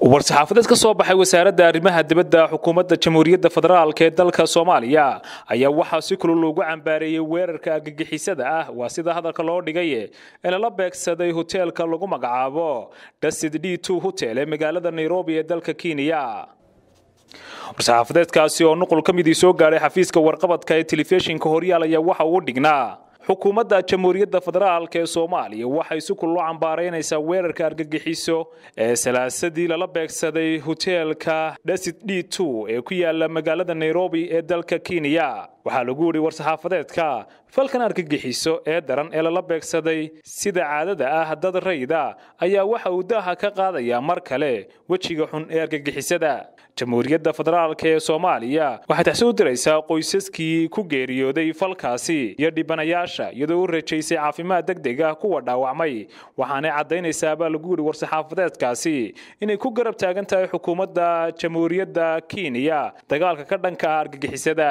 war-saxaafadeed ka soo baxay wasaaradda arrimaha dibadda xukuumadda jamhuuriyadda federaalk ee dalka soomaaliya ayaa waxaa si kulul ugu cambaareeyey weerarka argagixisada ah waa sida hadalka loo dhigay ee lala beegsaday hoteelka lagu magacaabo dasid d t hotel ee magaalada nairobi ee dalka kenya war-saxaafadeedkaasi oo nuqul ka midii soo gaadhay xafiiska warqabadka ee telefishinka horyaal ayaa waxa uu dhignaa xukuumadda jamhuuriyadda federaalk ee soomaaliya waxay si kullo cambaaraynaysaa weerarka argagixiso ee salaasadii lala beegsaday hoteelka dhesid d ee ku yaalla magaalada nairobi ee dalka kenya waxaa lagu wari war saxaafadeedka falkan argagixiso ee daran ee lala beegsaday sida caadada ah dad rayda ayaa waxa uu daaha ka qaadayaa mar kale wejiga xun ee argagixisada jamhuuriyadda federaalka ee soomaaliya waxay taxsoo diraysaa qoysaskii ku geeriyooday falkaasi iyo dhibanayaasha iyadoo u rajaysay caafimaad deg deg ah kuwa dhaawacmay waxaanay caddaynaysaabaa lagu yidhi war-saxaafadeedkaasi inay ku garab taagan tahay xukuumadda jamhuuriyadda kiinya dagaalka ka dhanka argagixisada